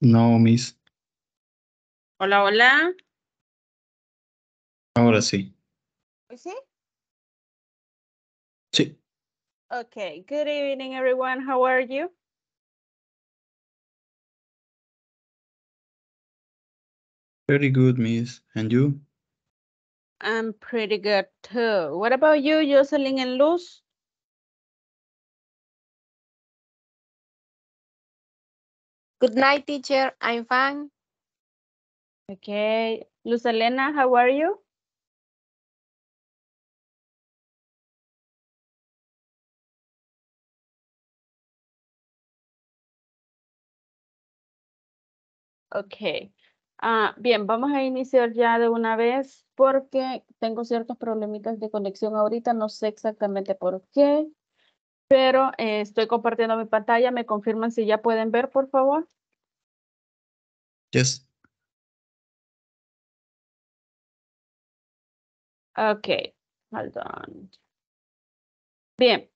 No, Miss. Hola, hola. Ahora sí. ¿Sí? Sí. Okay, good evening everyone. How are you? Pretty good, miss. And you? I'm pretty good too. What about you, Jocelyn and Luz? Good night, teacher. I'm fine. Okay. Luz Elena, how are you? Okay. Ah, bien, vamos a iniciar ya de una vez porque tengo ciertos problemitas de conexión ahorita, no sé exactamente por qué, pero eh, estoy compartiendo mi pantalla. ¿Me confirman si ya pueden ver, por favor? Yes. Ok, hold on. Bien.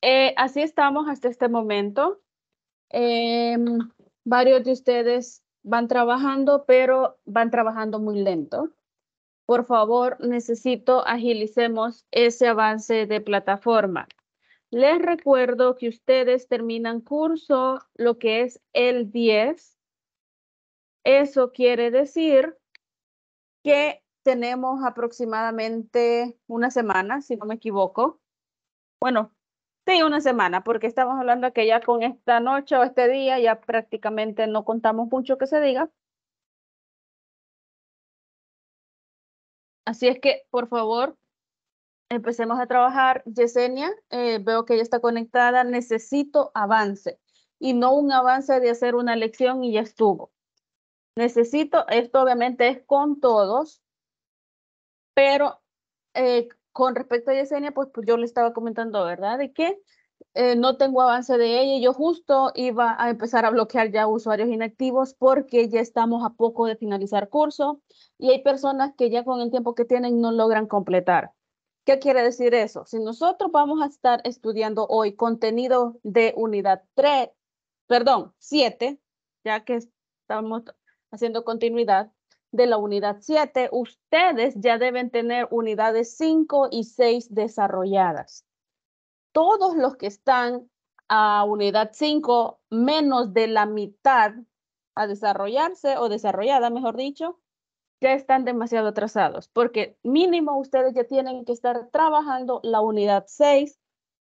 Eh, así estamos hasta este momento. Em, varios de ustedes van trabajando, pero van trabajando muy lento. Por favor, necesito agilicemos ese avance de plataforma. Les recuerdo que ustedes terminan curso lo que es el 10 eso quiere decir que tenemos aproximadamente una semana, si no me equivoco. Bueno, sí, una semana, porque estamos hablando que ya con esta noche o este día ya prácticamente no contamos mucho que se diga. Así es que, por favor, empecemos a trabajar. Yesenia, eh, veo que ya está conectada. Necesito avance y no un avance de hacer una lección y ya estuvo. Necesito, esto obviamente es con todos, pero eh, con respecto a Yesenia, pues, pues, yo le estaba comentando, ¿verdad? De que eh, no tengo avance de ella. y Yo justo iba a empezar a bloquear ya usuarios inactivos porque ya estamos a poco de finalizar curso y hay personas que ya con el tiempo que tienen no logran completar. ¿Qué quiere decir eso? Si nosotros vamos a estar estudiando hoy contenido de unidad 3, perdón, 7, ya que estamos haciendo continuidad de la unidad 7, ustedes ya deben tener unidades 5 y 6 desarrolladas. Todos los que están a unidad 5, menos de la mitad a desarrollarse o desarrollada, mejor dicho, ya están demasiado atrasados, porque mínimo ustedes ya tienen que estar trabajando la unidad 6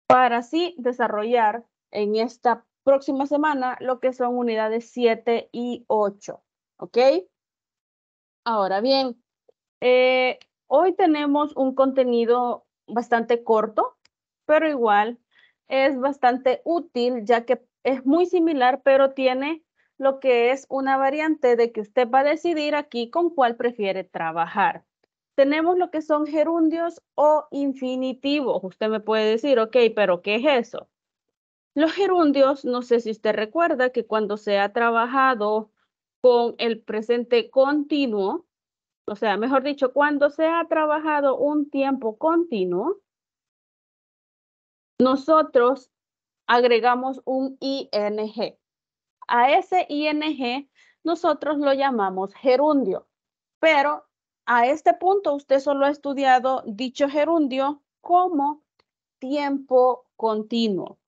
para así desarrollar en esta próxima semana lo que son unidades 7 y 8. ¿Ok? Ahora bien, eh, hoy tenemos un contenido bastante corto, pero igual es bastante útil ya que es muy similar, pero tiene lo que es una variante de que usted va a decidir aquí con cuál prefiere trabajar. Tenemos lo que son gerundios o infinitivos. Usted me puede decir, ok, pero ¿qué es eso? Los gerundios, no sé si usted recuerda que cuando se ha trabajado con el presente continuo, o sea, mejor dicho, cuando se ha trabajado un tiempo continuo, nosotros agregamos un ING. A ese ING nosotros lo llamamos gerundio, pero a este punto usted solo ha estudiado dicho gerundio como tiempo continuo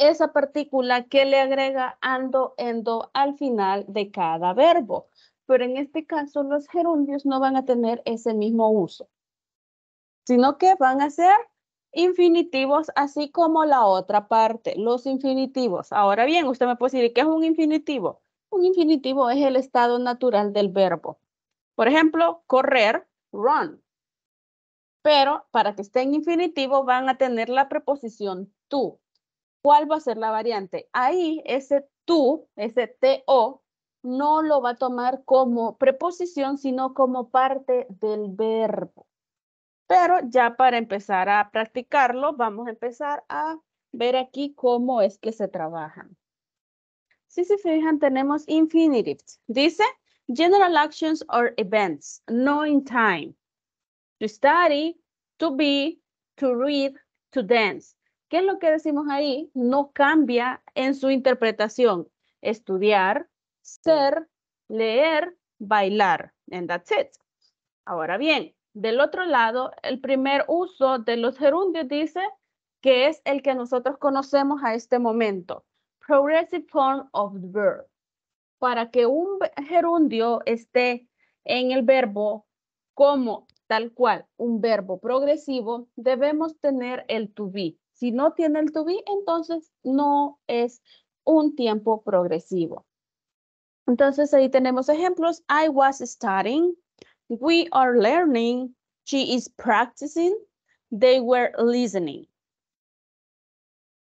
esa partícula que le agrega ando, endo al final de cada verbo. Pero en este caso los gerundios no van a tener ese mismo uso, sino que van a ser infinitivos, así como la otra parte, los infinitivos. Ahora bien, usted me puede decir, ¿qué es un infinitivo? Un infinitivo es el estado natural del verbo. Por ejemplo, correr, run. Pero para que esté en infinitivo van a tener la preposición tú. ¿Cuál va a ser la variante? Ahí ese tú, ese to, no lo va a tomar como preposición, sino como parte del verbo. Pero ya para empezar a practicarlo, vamos a empezar a ver aquí cómo es que se trabajan. Si se fijan, tenemos infinitives. Dice, general actions or events, knowing time. To study, to be, to read, to dance. ¿Qué es lo que decimos ahí? No cambia en su interpretación. Estudiar, ser, leer, bailar. And that's it. Ahora bien, del otro lado, el primer uso de los gerundios dice que es el que nosotros conocemos a este momento. Progressive form of the verb. Para que un gerundio esté en el verbo como tal cual un verbo progresivo, debemos tener el to be. Si no tiene el to be, entonces no es un tiempo progresivo. Entonces ahí tenemos ejemplos. I was studying. We are learning. She is practicing. They were listening.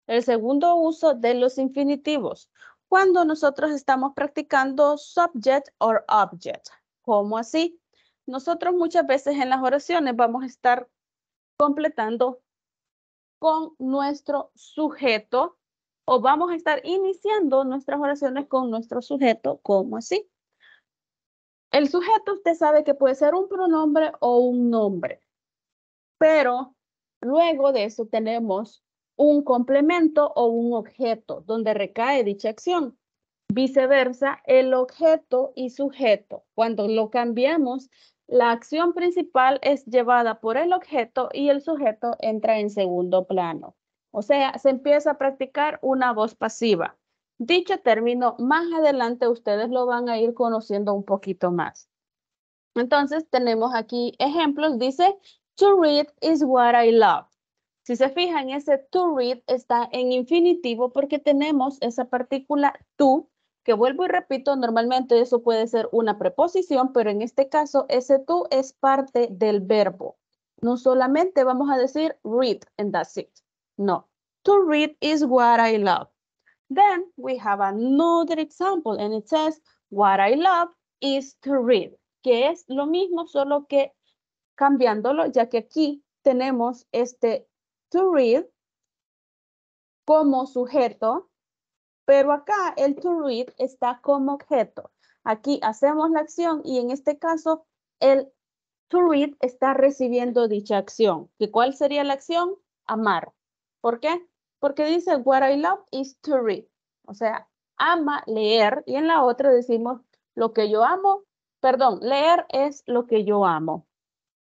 El segundo uso de los infinitivos. Cuando nosotros estamos practicando subject or object. ¿Cómo así? Nosotros muchas veces en las oraciones vamos a estar completando con nuestro sujeto o vamos a estar iniciando nuestras oraciones con nuestro sujeto, como así. El sujeto usted sabe que puede ser un pronombre o un nombre, pero luego de eso tenemos un complemento o un objeto donde recae dicha acción. Viceversa, el objeto y sujeto. Cuando lo cambiamos la acción principal es llevada por el objeto y el sujeto entra en segundo plano. O sea, se empieza a practicar una voz pasiva. Dicho término, más adelante ustedes lo van a ir conociendo un poquito más. Entonces, tenemos aquí ejemplos. Dice, to read is what I love. Si se fijan, ese to read está en infinitivo porque tenemos esa partícula to que vuelvo y repito, normalmente eso puede ser una preposición, pero en este caso ese tú es parte del verbo. No solamente vamos a decir read and that's it. No. To read is what I love. Then we have another example and it says what I love is to read, que es lo mismo solo que cambiándolo, ya que aquí tenemos este to read como sujeto pero acá el to read está como objeto. Aquí hacemos la acción y en este caso el to read está recibiendo dicha acción. ¿Y cuál sería la acción? Amar. ¿Por qué? Porque dice what I love is to read. O sea, ama leer y en la otra decimos lo que yo amo, perdón, leer es lo que yo amo.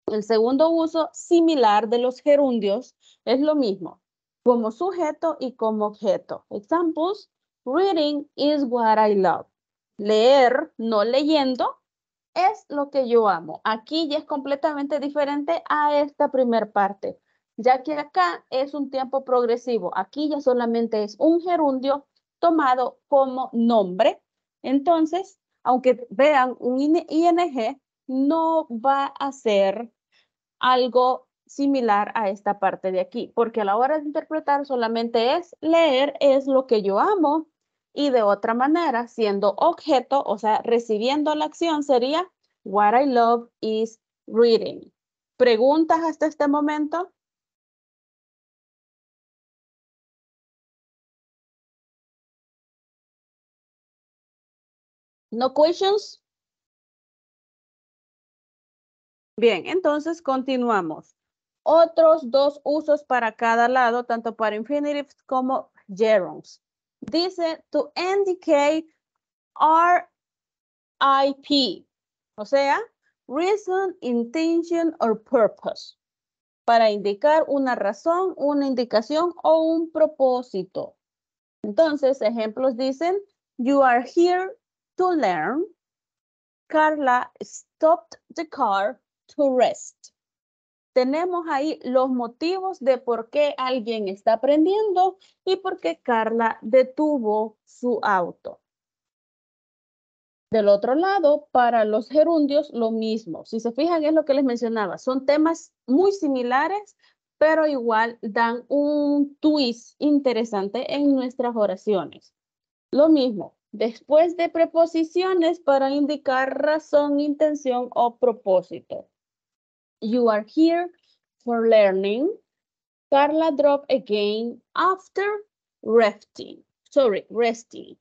El segundo uso similar de los gerundios es lo mismo, como sujeto y como objeto. Examples, Reading is what I love. Leer, no leyendo, es lo que yo amo. Aquí ya es completamente diferente a esta primera parte, ya que acá es un tiempo progresivo. Aquí ya solamente es un gerundio tomado como nombre. Entonces, aunque vean un ING, no va a ser algo similar a esta parte de aquí, porque a la hora de interpretar solamente es leer es lo que yo amo y de otra manera, siendo objeto, o sea, recibiendo la acción sería what I love is reading. ¿Preguntas hasta este momento? No questions? Bien, entonces continuamos otros dos usos para cada lado, tanto para infinitives como gerunds. Dice to indicate RIP, o sea, reason, intention or purpose, para indicar una razón, una indicación o un propósito. Entonces, ejemplos dicen, you are here to learn. Carla stopped the car to rest tenemos ahí los motivos de por qué alguien está aprendiendo y por qué Carla detuvo su auto. Del otro lado, para los gerundios, lo mismo. Si se fijan, es lo que les mencionaba. Son temas muy similares, pero igual dan un twist interesante en nuestras oraciones. Lo mismo, después de preposiciones para indicar razón, intención o propósito. You are here for learning. Carla dropped again after resting. Sorry, resting.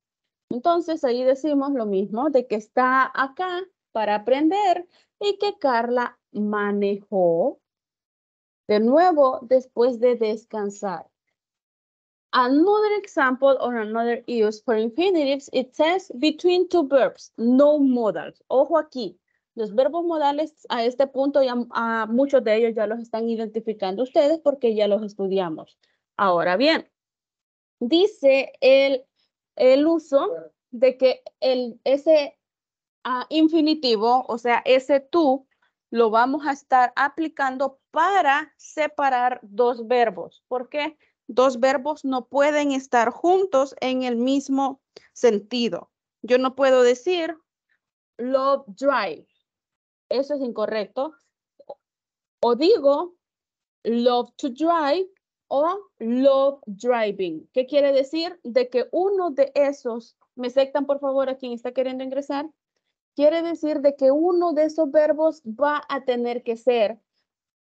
Entonces ahí decimos lo mismo de que está acá para aprender y que Carla manejó de nuevo después de descansar. Another example or another use for infinitives, it says between two verbs, no modals. Ojo aquí, los verbos modales a este punto ya muchos de ellos ya los están identificando ustedes porque ya los estudiamos. Ahora bien, dice el, uso de que el, ese ah, infinitivo, o sea, ese tú, lo vamos a estar aplicando para separar dos verbos. ¿Por qué? Dos verbos no pueden estar juntos en el mismo sentido. Yo no puedo decir love drive eso es incorrecto. O digo love to drive o love driving. ¿Qué quiere decir? De que uno de esos, me aceptan por favor a quien está queriendo ingresar, quiere decir de que uno de esos verbos va a tener que ser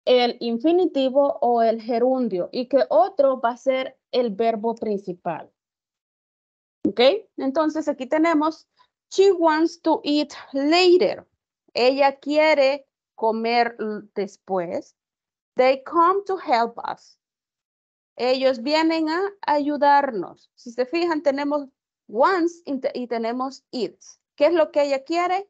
el infinitivo o el gerundio y que otro va a ser el verbo principal. ¿Ok? Entonces aquí tenemos, she wants to eat later. Ella quiere comer después. They come to help us. Ellos vienen a ayudarnos. Si se fijan, tenemos once y tenemos it. ¿Qué es lo que ella quiere?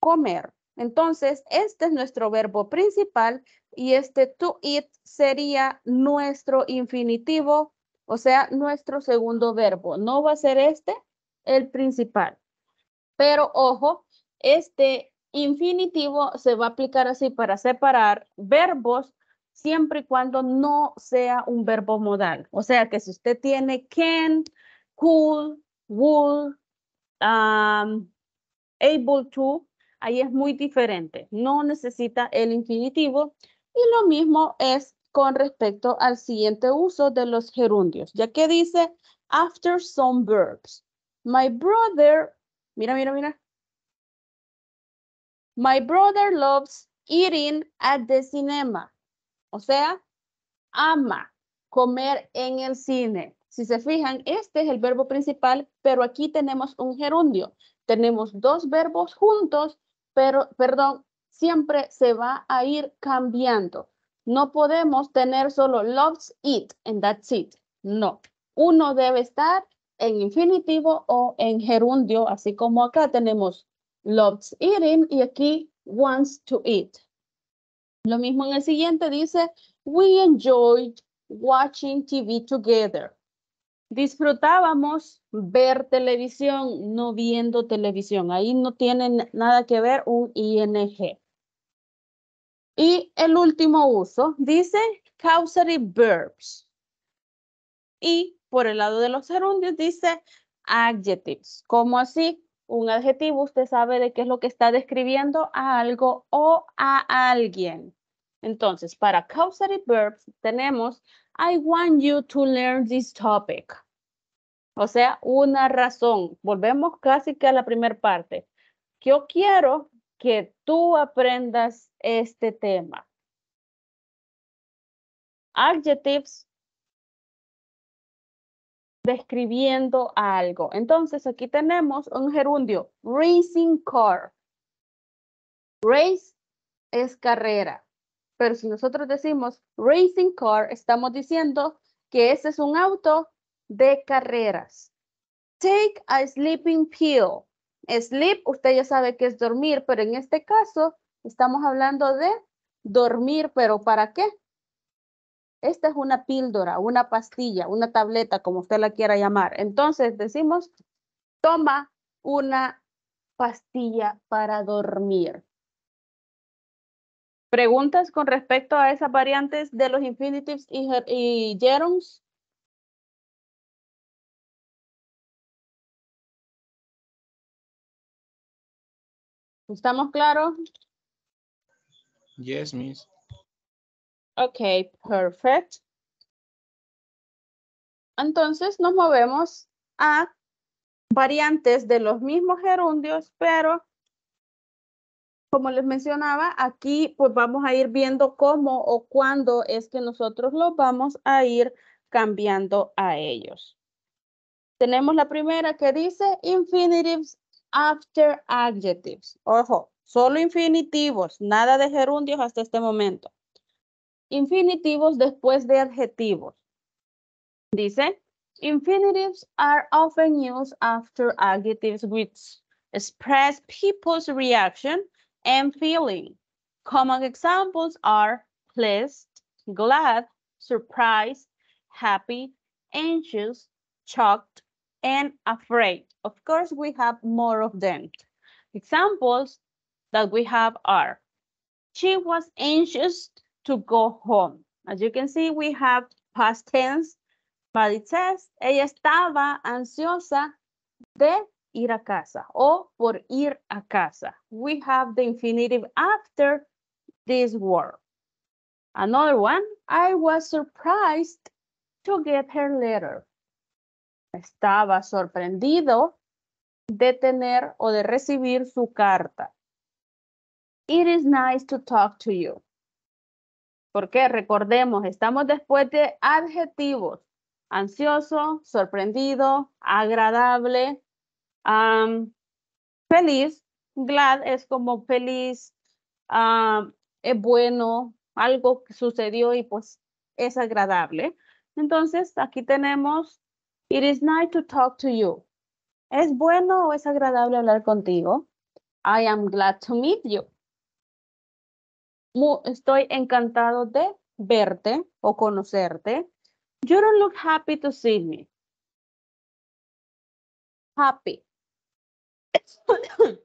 Comer. Entonces, este es nuestro verbo principal y este to eat sería nuestro infinitivo, o sea, nuestro segundo verbo. No va a ser este el principal. Pero ojo, este infinitivo se va a aplicar así para separar verbos siempre y cuando no sea un verbo modal. O sea que si usted tiene can, cool, will, able to, ahí es muy diferente. No necesita el infinitivo. Y lo mismo es con respecto al siguiente uso de los gerundios, ya que dice after some verbs. My brother, mira, mira, mira, My brother loves eating at the cinema. O sea, ama comer en el cine. Si se fijan, este es el verbo principal, pero aquí tenemos un gerundio. Tenemos dos verbos juntos, pero, perdón, siempre se va a ir cambiando. No podemos tener solo loves it and that's it. No. Uno debe estar en infinitivo o en gerundio, así como acá tenemos loves eating y aquí wants to eat. Lo mismo en el siguiente dice, we enjoyed watching TV together. Disfrutábamos ver televisión, no viendo televisión. Ahí no tiene nada que ver un ING. Y el último uso dice causative verbs. Y por el lado de los gerundios dice adjectives. ¿Cómo así? un adjetivo, usted sabe de qué es lo que está describiendo a algo o a alguien. Entonces, para causative verbs tenemos I want you to learn this topic. O sea, una razón. Volvemos casi que a la primera parte. Yo quiero que tú aprendas este tema. Adjectives describiendo algo. Entonces, aquí tenemos un gerundio, racing car. Race es carrera, pero si nosotros decimos racing car, estamos diciendo que ese es un auto de carreras. Take a sleeping pill. Sleep, usted ya sabe que es dormir, pero en este caso estamos hablando de dormir, pero ¿para qué? Esta es una píldora, una pastilla, una tableta, como usted la quiera llamar. Entonces decimos, toma una pastilla para dormir. ¿Preguntas con respecto a esas variantes de los infinitives y, gerunds? ¿Estamos claros? Yes, miss. Ok, perfect. Entonces nos movemos a variantes de los mismos gerundios, pero como les mencionaba, aquí pues vamos a ir viendo cómo o cuándo es que nosotros los vamos a ir cambiando a ellos. Tenemos la primera que dice infinitives after adjectives. Ojo, solo infinitivos, nada de gerundios hasta este momento. infinitivos después de adjetivos. Dice, infinitives are often used after adjectives which express people's reaction and feeling. Common examples are pleased, glad, surprised, happy, anxious, shocked, and afraid. Of course, we have more of them. Examples that we have are, she was anxious to go home. As you can see, we have past tense, but it says, ella estaba ansiosa de ir a casa o por ir a casa. We have the infinitive after this word. Another one, I was surprised to get her letter. Estaba sorprendido de tener o de recibir su carta. It is nice to talk to you. Porque recordemos, estamos después de adjetivos. Ansioso, sorprendido, agradable, feliz. Glad es como feliz, es bueno, algo que sucedió y pues es agradable. Entonces, aquí tenemos, it is nice to talk to you. ¿Es bueno o es agradable hablar contigo? I am glad to meet you estoy encantado de verte o conocerte. You don't look happy to see me. Happy.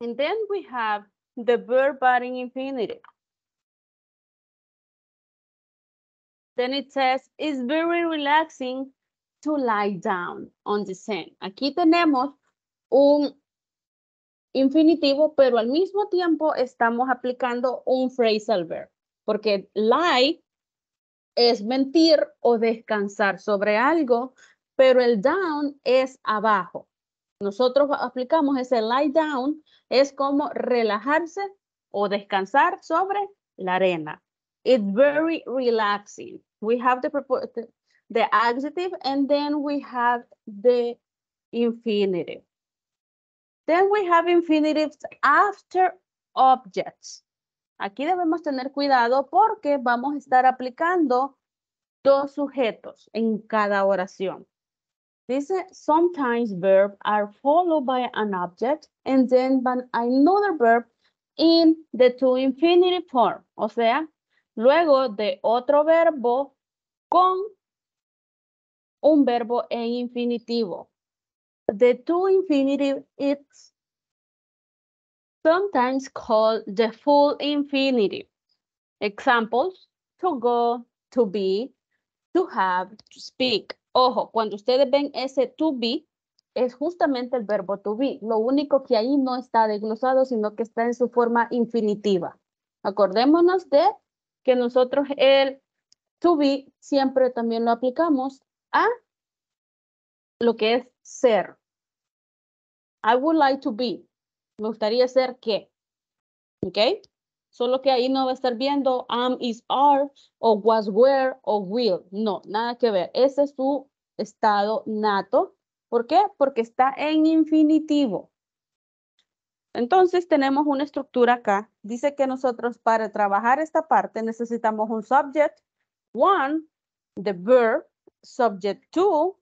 and then we have the verb in infinitive. Then it says, it's very relaxing to lie down on the sand. Aquí tenemos un infinitivo, pero al mismo tiempo estamos aplicando un phrasal verb, porque lie es mentir o descansar sobre algo, pero el down es abajo. Nosotros aplicamos ese lie down, es como relajarse o descansar sobre la arena. It's very relaxing. We have the, the adjective and then we have the infinitive. Then we have infinitives after objects. Aquí debemos tener cuidado porque vamos a estar aplicando dos sujetos en cada oración. Dice, sometimes verbs are followed by an object and then by another verb in the to infinitive form. O sea, luego de otro verbo con un verbo en infinitivo. The two infinitive it's sometimes called the full infinitive. Examples, to go, to be, to have, to speak. Ojo, cuando ustedes ven ese to be, es justamente el verbo to be. Lo único que ahí no está desglosado, sino que está en su forma infinitiva. Acordémonos de que nosotros el to be siempre también lo aplicamos a lo que es ser. I would like to be. Me gustaría ser qué. ¿Ok? Solo que ahí no va a estar viendo am, is, are, o was, were, o will. No, nada que ver. Ese es su estado nato. ¿Por qué? Porque está en infinitivo. Entonces tenemos una estructura acá. Dice que nosotros para trabajar esta parte necesitamos un subject, one, the verb, subject to,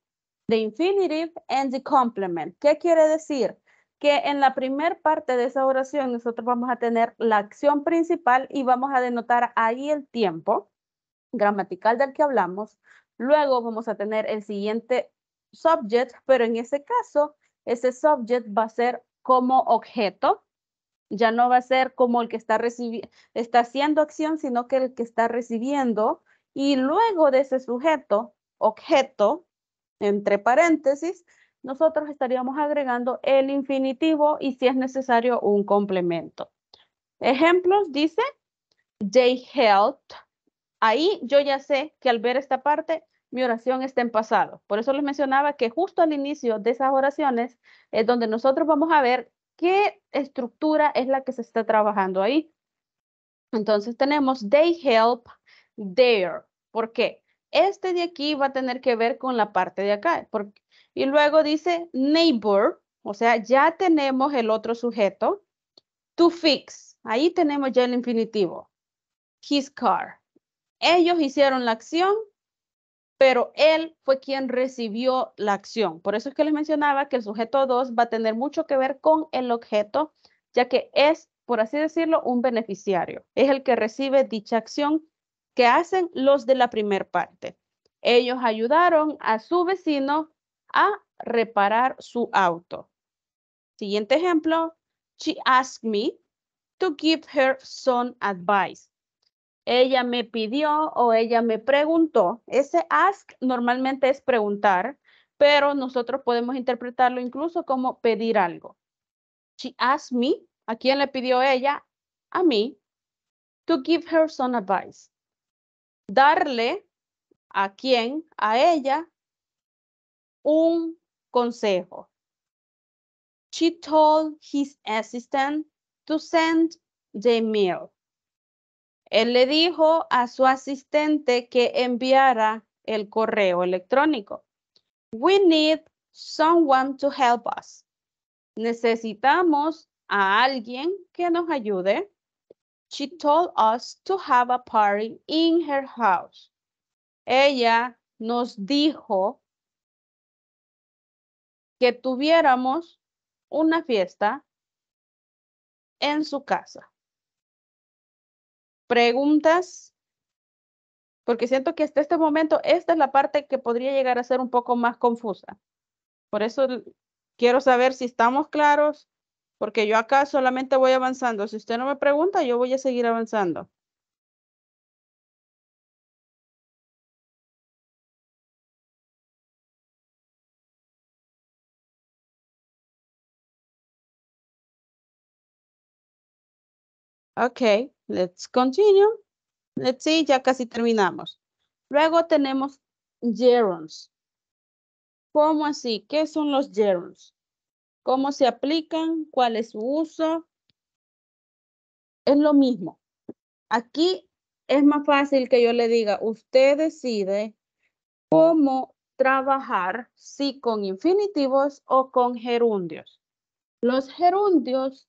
the infinitive and the complement. ¿Qué quiere decir? Que en la primer parte de esa oración nosotros vamos a tener la acción principal y vamos a denotar ahí el tiempo gramatical del que hablamos. Luego vamos a tener el siguiente subject, pero en ese caso, ese subject va a ser como objeto. Ya no va a ser como el que está, está haciendo acción, sino que el que está recibiendo. Y luego de ese sujeto, objeto, entre paréntesis, nosotros estaríamos agregando el infinitivo y si es necesario un complemento. Ejemplos dice, they helped. Ahí yo ya sé que al ver esta parte, mi oración está en pasado. Por eso les mencionaba que justo al inicio de esas oraciones es donde nosotros vamos a ver qué estructura es la que se está trabajando ahí. Entonces tenemos they help there. ¿Por qué? este de aquí va a tener que ver con la parte de acá. y luego dice neighbor, o sea, ya tenemos el otro sujeto. To fix, ahí tenemos ya el infinitivo. His car. Ellos hicieron la acción, pero él fue quien recibió la acción. Por eso es que les mencionaba que el sujeto 2 va a tener mucho que ver con el objeto, ya que es, por así decirlo, un beneficiario. Es el que recibe dicha acción ¿Qué hacen los de la primera parte. Ellos ayudaron a su vecino a reparar su auto. Siguiente ejemplo. She asked me to give her some advice. Ella me pidió o ella me preguntó. Ese ask normalmente es preguntar, pero nosotros podemos interpretarlo incluso como pedir algo. She asked me, ¿a quién le pidió ella? A mí, to give her some advice darle a quien, a ella, un consejo. She told his assistant to send the mail. Él le dijo a su asistente que enviara el correo electrónico. We need someone to help us. Necesitamos a alguien que nos ayude. She told us to have a party in her house. Ella nos dijo que tuviéramos una fiesta en su casa. ¿Preguntas? Porque siento que hasta este momento esta es la parte que podría llegar a ser un poco más confusa. Por eso quiero saber si estamos claros porque yo acá solamente voy avanzando. Si usted no me pregunta, yo voy a seguir avanzando. Ok, let's continue. Let's see, ya casi terminamos. Luego tenemos gerunds. ¿Cómo así? ¿Qué son los gerunds? cómo se aplican, cuál es su uso. Es lo mismo. Aquí es más fácil que yo le diga, usted decide cómo trabajar, si con infinitivos o con gerundios. Los gerundios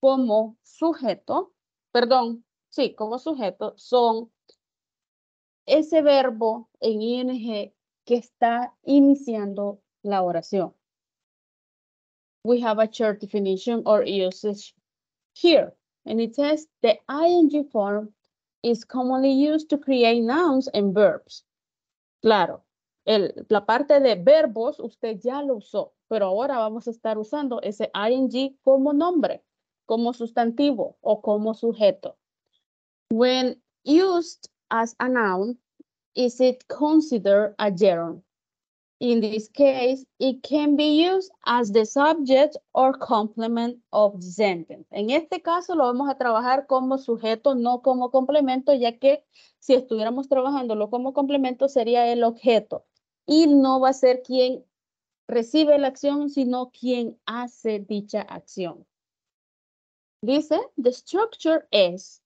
como sujeto, perdón, sí, como sujeto son ese verbo en ing que está iniciando la oración. we have a short definition or usage here. And it says the ing form is commonly used to create nouns and verbs. Claro, el, la parte de verbos usted ya lo usó, pero ahora vamos a estar usando ese ing como nombre, como sustantivo o como sujeto. When used as a noun, is it considered a gerund? in this case, it can be used as the subject or complement of sentence. En este caso lo vamos a trabajar como sujeto, no como complemento, ya que si estuviéramos trabajándolo como complemento sería el objeto. Y no va a ser quien recibe la acción, sino quien hace dicha acción. Dice, the structure is,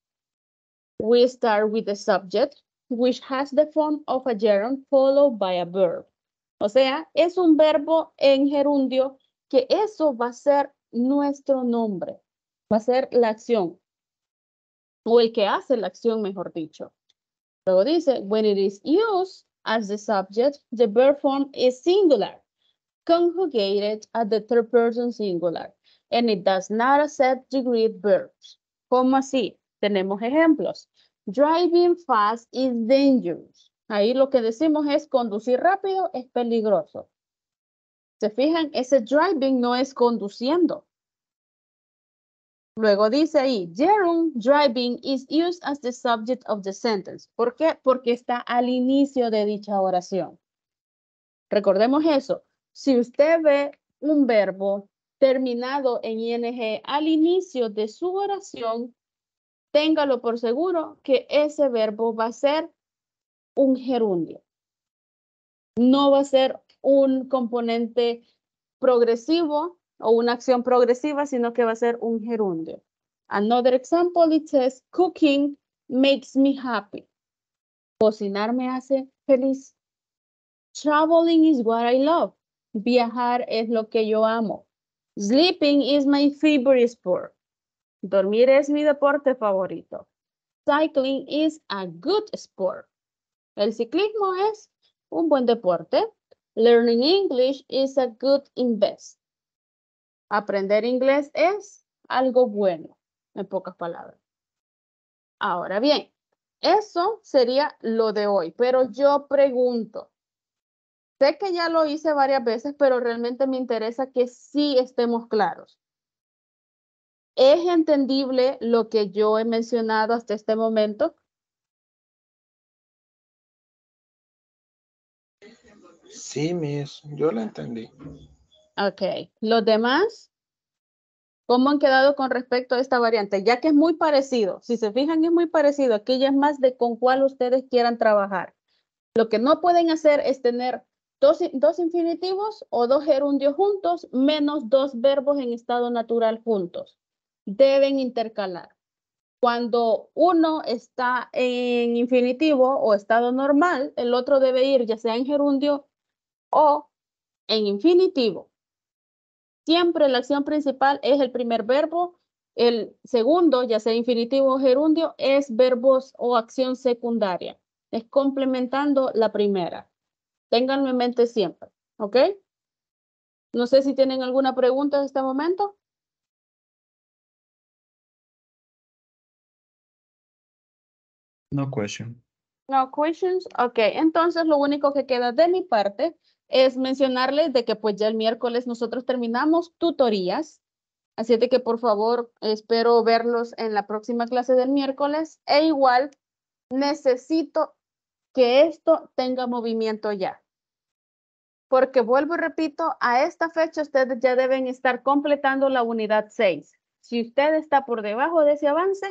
we start with the subject, which has the form of a gerund followed by a verb. O sea, es un verbo en gerundio que eso va a ser nuestro nombre, va a ser la acción, o el que hace la acción, mejor dicho. Luego dice, when it is used as the subject, the verb form is singular, conjugated at the third person singular, and it does not accept degree verbs. ¿Cómo así? Tenemos ejemplos. Driving fast is dangerous. Ahí lo que decimos es conducir rápido es peligroso. ¿Se fijan? Ese driving no es conduciendo. Luego dice ahí, Jerome driving is used as the subject of the sentence. ¿Por qué? Porque está al inicio de dicha oración. Recordemos eso. Si usted ve un verbo terminado en ing al inicio de su oración, téngalo por seguro que ese verbo va a ser un gerundio. No va a ser un componente progresivo o una acción progresiva, sino que va a ser un gerundio. Another example, it says, cooking makes me happy. Cocinar me hace feliz. Traveling is what I love. Viajar es lo que yo amo. Sleeping is my favorite sport. Dormir es mi deporte favorito. Cycling is a good sport. El ciclismo es un buen deporte. Learning English is a good invest. Aprender inglés es algo bueno, en pocas palabras. Ahora bien, eso sería lo de hoy, pero yo pregunto, sé que ya lo hice varias veces, pero realmente me interesa que sí estemos claros. ¿Es entendible lo que yo he mencionado hasta este momento? Sí, mis, yo lo entendí. Ok. ¿Los demás? ¿Cómo han quedado con respecto a esta variante? Ya que es muy parecido, si se fijan es muy parecido, aquí ya es más de con cuál ustedes quieran trabajar. Lo que no pueden hacer es tener dos, dos infinitivos o dos gerundios juntos, menos dos verbos en estado natural juntos. Deben intercalar. Cuando uno está en infinitivo o estado normal, el otro debe ir ya sea en gerundio o en infinitivo. Siempre la acción principal es el primer verbo, el segundo, ya sea infinitivo o gerundio, es verbos o acción secundaria. Es complementando la primera. Ténganlo en mente siempre, ¿ok? No sé si tienen alguna pregunta en este momento. No question. No questions. Ok, entonces lo único que queda de mi parte es mencionarles de que pues ya el miércoles nosotros terminamos tutorías, así que por favor espero verlos en la próxima clase del miércoles e igual necesito que esto tenga movimiento ya. Porque vuelvo y repito, a esta fecha ustedes ya deben estar completando la unidad 6. Si usted está por debajo de ese avance,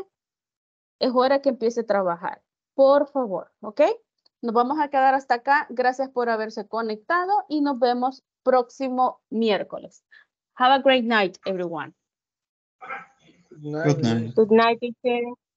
es hora que empiece a trabajar. Por favor, ¿ok? Nos vamos a quedar hasta acá. Gracias por haberse conectado y nos vemos próximo miércoles. Have a great night, everyone. Good night. Good night,